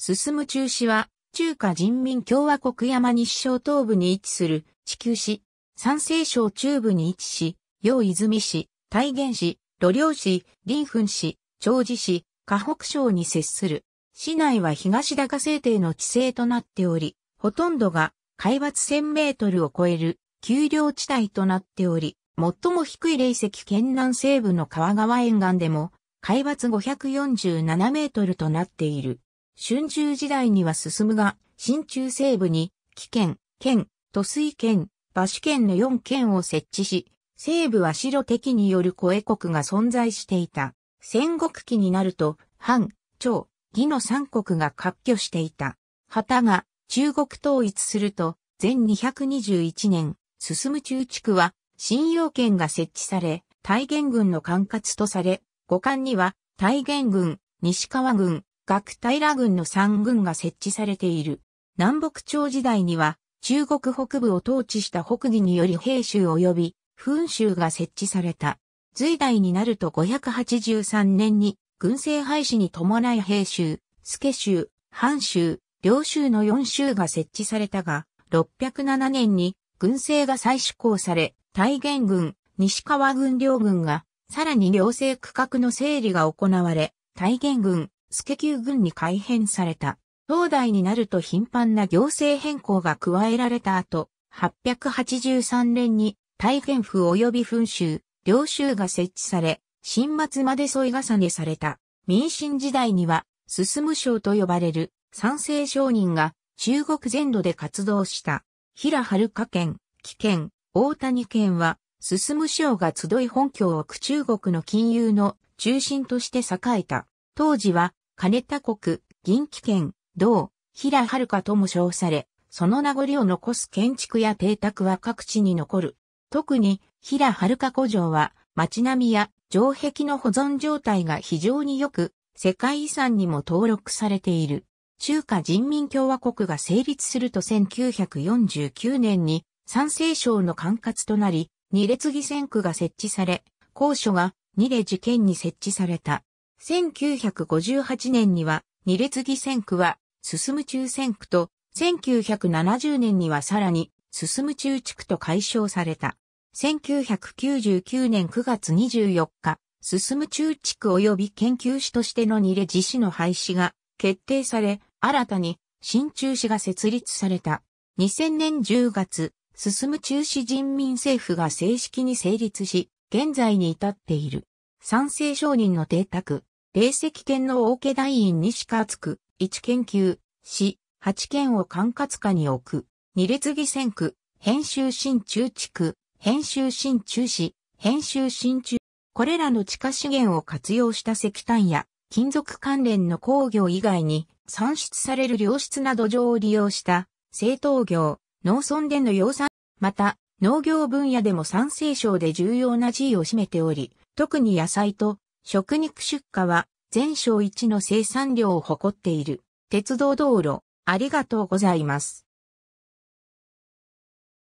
進む中市は、中華人民共和国山西省東部に位置する地球市、山西省中部に位置し、陽泉市、大原市、路陵市、林墳市、長寺市、河北省に接する。市内は東高制定の地勢となっており、ほとんどが海抜1000メートルを超える丘陵地帯となっており、最も低い霊石県南西部の川川沿岸でも海抜547メートルとなっている。春秋時代には進むが、新中西部に、危県、県、都水県、馬主県の4県を設置し、西部は白敵による衛国が存在していた。戦国期になると、藩、長、義の3国が割拠していた。旗が中国統一すると、全221年、進む中地区は、信用圏が設置され、大元軍の管轄とされ、五冠には、大元軍、西川軍、学平郡の三軍が設置されている。南北朝時代には、中国北部を統治した北義により兵州及び、噴州が設置された。隋代になると583年に、軍政廃止に伴い兵州、助州、藩州、領州の四州が設置されたが、607年に軍政が再施行され、大元軍、西川軍両軍が、さらに行政区画の整理が行われ、大元軍、助旧軍に改編された。東大になると頻繁な行政変更が加えられた後、883年に大元府及び噴州、領州が設置され、新末まで添い重ねされた。民進時代には、進む省と呼ばれる賛成商人が中国全土で活動した。平遥県、貴県、大谷県は、進む省が集い本拠を置く中国の金融の中心として栄えた。当時は金田国、銀岐県、道、平遥とも称され、その名残を残す建築や邸宅は各地に残る。特に、平遥古城は、街並みや城壁の保存状態が非常に良く、世界遺産にも登録されている。中華人民共和国が成立すると1949年に三西省の管轄となり、二列議選区が設置され、高所が二列事件に設置された。1958年には二列木選区は進む中選区と1970年にはさらに進む中地区と解消された。1999年9月24日、進む中地区及び研究士としての二列自市の廃止が決定され、新たに新中市が設立された。2000年10月、進む中市人民政府が正式に成立し、現在に至っている。賛成承認の邸宅、霊石研の大家大院西川勝区、一研究、市、八県を管轄下に置く、二列木選区、編集新中地区、編集新中市、編集新中、これらの地下資源を活用した石炭や金属関連の工業以外に産出される良質な土壌を利用した製陶業、農村での養蚕、また農業分野でも産生省で重要な地位を占めており、特に野菜と食肉出荷は全省一の生産量を誇っている鉄道道路ありがとうございます。